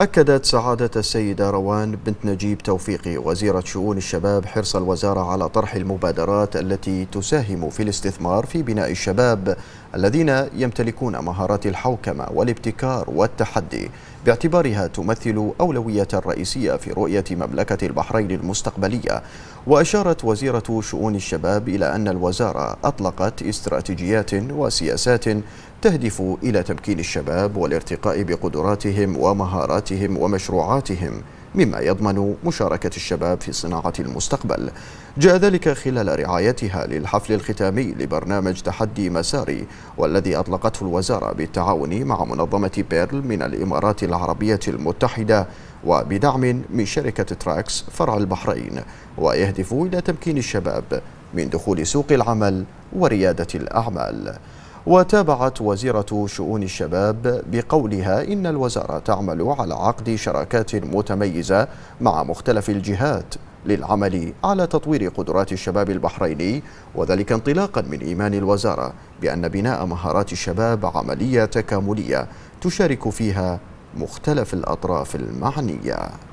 أكدت سعادة السيدة روان بنت نجيب توفيقي وزيرة شؤون الشباب حرص الوزارة على طرح المبادرات التي تساهم في الاستثمار في بناء الشباب الذين يمتلكون مهارات الحوكمة والابتكار والتحدي باعتبارها تمثل أولوية رئيسية في رؤية مملكة البحرين المستقبلية وأشارت وزيرة شؤون الشباب إلى أن الوزارة أطلقت استراتيجيات وسياسات تهدف إلى تمكين الشباب والارتقاء بقدراتهم ومهاراتهم ومشروعاتهم مما يضمن مشاركة الشباب في صناعة المستقبل جاء ذلك خلال رعايتها للحفل الختامي لبرنامج تحدي مساري والذي أطلقته الوزارة بالتعاون مع منظمة بيرل من الإمارات العربية المتحدة وبدعم من شركة تراكس فرع البحرين ويهدف إلى تمكين الشباب من دخول سوق العمل وريادة الأعمال وتابعت وزيرة شؤون الشباب بقولها إن الوزارة تعمل على عقد شراكات متميزة مع مختلف الجهات للعمل على تطوير قدرات الشباب البحريني وذلك انطلاقا من إيمان الوزارة بأن بناء مهارات الشباب عملية تكاملية تشارك فيها مختلف الأطراف المعنية